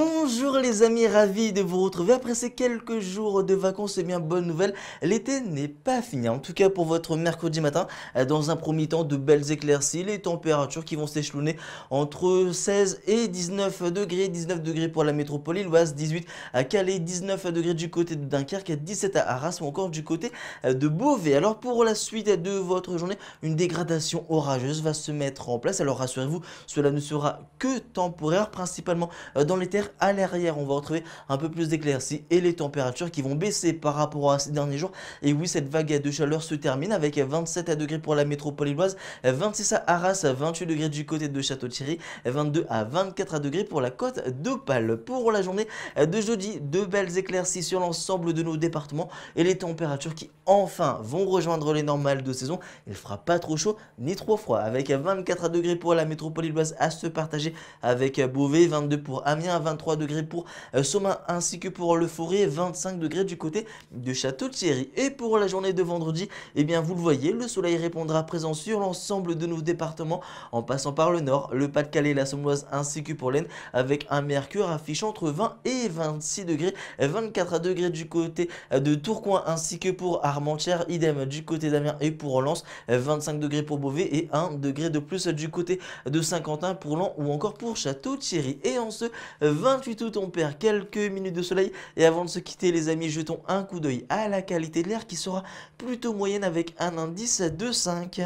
boom Bonjour les amis, ravi de vous retrouver après ces quelques jours de vacances, et eh bien bonne nouvelle, l'été n'est pas fini, en tout cas pour votre mercredi matin, euh, dans un premier temps de belles éclaircies, les températures qui vont s'échelonner entre 16 et 19 degrés, 19 degrés pour la métropole l'Oise, 18 à Calais, 19 degrés du côté de Dunkerque, 17 à Arras ou encore du côté euh, de Beauvais. Alors pour la suite de votre journée, une dégradation orageuse va se mettre en place, alors rassurez-vous, cela ne sera que temporaire, principalement euh, dans les terres Derrière, on va retrouver un peu plus d'éclaircies et les températures qui vont baisser par rapport à ces derniers jours. Et oui, cette vague de chaleur se termine avec 27 à degrés pour la métropole illoise, 26 à Arras, 28 degrés du côté de Château-Thierry, 22 à 24 à degrés pour la côte d'Opale. Pour la journée de jeudi, de belles éclaircies sur l'ensemble de nos départements et les températures qui enfin vont rejoindre les normales de saison. Il fera pas trop chaud ni trop froid avec 24 degrés pour la métropole illoise à se partager avec Beauvais, 22 pour Amiens, 23 degrés pour euh, Soma ainsi que pour le Forêt, 25 degrés du côté de Château-Thierry. Et pour la journée de vendredi, et eh bien vous le voyez, le soleil répondra présent sur l'ensemble de nos départements en passant par le nord, le Pas-de-Calais, la Sommoise ainsi que pour l'Aisne avec un mercure affichant entre 20 et 26 degrés, 24 degrés du côté euh, de Tourcoing ainsi que pour Armentières, idem du côté d'Amiens et pour Lens, 25 degrés pour Beauvais et 1 degré de plus du côté de Saint-Quentin pour Lens ou encore pour Château-Thierry. Et en ce 28 tout, on perd quelques minutes de soleil. Et avant de se quitter, les amis, jetons un coup d'œil à la qualité de l'air qui sera plutôt moyenne avec un indice de 5.